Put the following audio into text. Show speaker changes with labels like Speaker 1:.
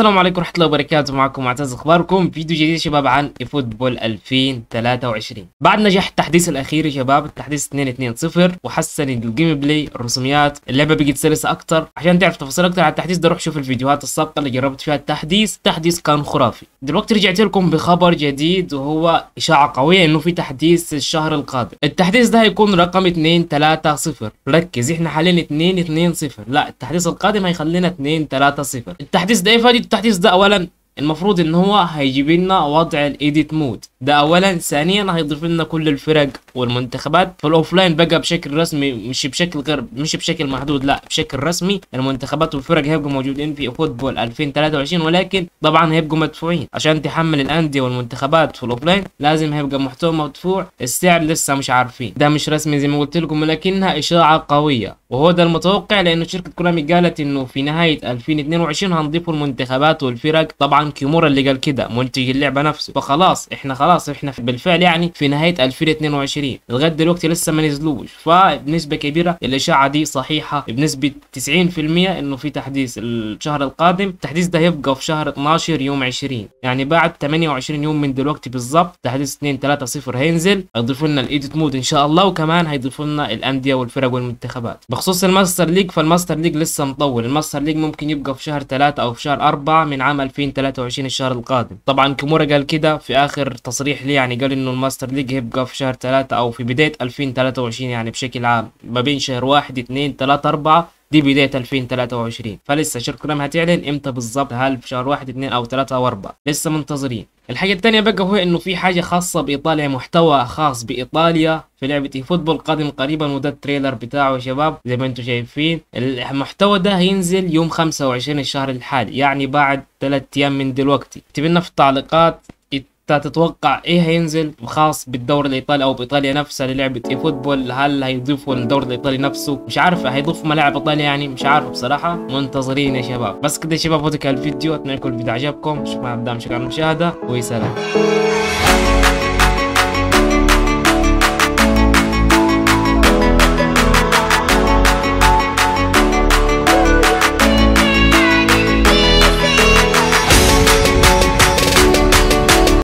Speaker 1: السلام عليكم ورحمة الله وبركاته معكم معتز اخباركم فيديو جديد شباب عن فوتبول 2023 بعد نجاح التحديث الاخير يا شباب التحديث 2.2.0 وحسن الجيم بلاي الرسوميات اللعبه بقت سلسه اكتر عشان تعرف تفاصيل اكتر عن التحديث ده روح شوف الفيديوهات السابقه اللي جربت فيها التحديث التحديث كان خرافي دلوقتي رجعت لكم بخبر جديد وهو اشاعه قويه انه في تحديث الشهر القادم التحديث ده هيكون رقم 2.3.0 ركز احنا حاليا 2.2.0 لا التحديث القادم هيخلينا 2.3.0 التحديث ده يفادي التحديث ده اولا المفروض ان هو هيجيب لنا وضع الايديت مود ده اولا ثانيا هيضيف لنا كل الفرق والمنتخبات الاوفلاين بقى بشكل رسمي مش بشكل غير مش بشكل محدود لا بشكل رسمي المنتخبات والفرق هيبقوا موجودين في فوتبول 2023 ولكن طبعا هيبقوا مدفوعين عشان تحمل الانديه والمنتخبات في الاوفلاين لازم هيبقى محتوى مدفوع السعر لسه مش عارفين ده مش رسمي زي ما قلت لكم ولكنها اشاعه قويه وهو ده المتوقع لانه شركه كولامي قالت انه في نهايه 2022 هنضيفوا المنتخبات والفرق طبعا كيمورا اللي قال كده منتج اللعبه نفسه فخلاص احنا خلاص خلاص احنا بالفعل يعني في نهايه 2022 لغايه دلوقتي لسه ما نزلوش فبنسبه كبيره الاشاعه دي صحيحه بنسبه 90% انه في تحديث الشهر القادم التحديث ده هيبقى في شهر 12 يوم 20 يعني بعد 28 يوم من دلوقتي بالظبط تحديث 2 3 0 هينزل هيضيفوا لنا الايديت مود ان شاء الله وكمان هيضيفوا لنا الانديه والفرق والمنتخبات بخصوص الماستر ليج فالماستر ليج لسه مطول الماستر ليج ممكن يبقى في شهر 3 او في شهر 4 من عام 2023 الشهر القادم طبعا كيمورا قال كده في اخر تصريح تصريح ليه يعني قال انه الماستر ليج هيبقى في شهر ثلاثة او في بداية 2023 يعني بشكل عام ما بين شهر واحد اثنين ثلاثة اربعة دي بداية 2023 فلسه شركة رام هتعلن امتى بالظبط هل في شهر واحد اثنين او ثلاثة او اربعة لسه منتظرين الحاجة الثانية بقى هو انه في حاجة خاصة بايطاليا محتوى خاص بايطاليا في لعبة اي فوتبول قادم قريبا وده التريلر بتاعه يا شباب زي ما انتم شايفين المحتوى ده هينزل يوم 25 الشهر الحالي يعني بعد 3 ايام من دلوقتي اكتب لنا في التعليقات تتوقع ايه هينزل خاص بالدوري الايطالي او بايطاليا نفسها للعبه اي فوتبول هل هيضيفوا للدوري الايطالي نفسه مش عارف هيضيفوا ملاعب ايطاليا يعني مش عارف بصراحه منتظرين يا شباب بس كده يا شباب كان الفيديو اتمنى يكون الفيديو عجبكم شكرا على المشاهده ويسلام